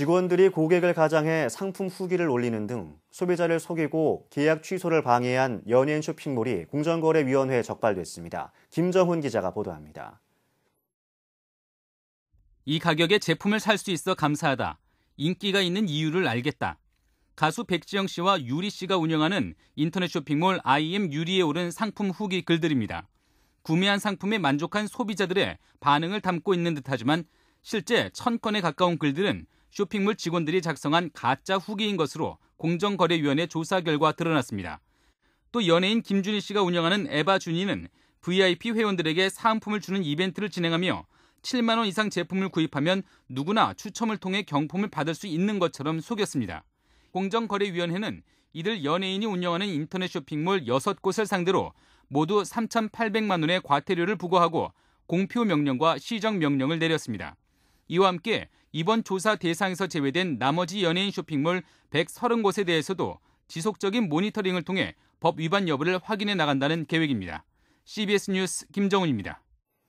직원들이 고객을 가장해 상품 후기를 올리는 등 소비자를 속이고 계약 취소를 방해한 연예인 쇼핑몰이 공정거래위원회에 적발됐습니다. 김정훈 기자가 보도합니다. 이 가격에 제품을 살 수 있어 감사하다. 인기가 있는 이유를 알겠다. 가수 백지영 씨와 유리 씨가 운영하는 인터넷 쇼핑몰 IM 유리에 오른 상품 후기 글들입니다. 구매한 상품에 만족한 소비자들의 반응을 담고 있는 듯하지만 실제 천 건에 가까운 글들은 쇼핑몰 직원들이 작성한 가짜 후기인 것으로 공정거래위원회 조사 결과 드러났습니다. 또 연예인 김준희 씨가 운영하는 에바준이는 VIP 회원들에게 사은품을 주는 이벤트를 진행하며 7만 원 이상 제품을 구입하면 누구나 추첨을 통해 경품을 받을 수 있는 것처럼 속였습니다. 공정거래위원회는 이들 연예인이 운영하는 인터넷 쇼핑몰 6곳을 상대로 모두 3,800만 원의 과태료를 부과하고 공표 명령과 시정 명령을 내렸습니다. 이와 함께 이번 조사 대상에서 제외된 나머지 연예인 쇼핑몰 130곳에 대해서도 지속적인 모니터링을 통해 법 위반 여부를 확인해 나간다는 계획입니다. CBS 뉴스 김정훈입니다.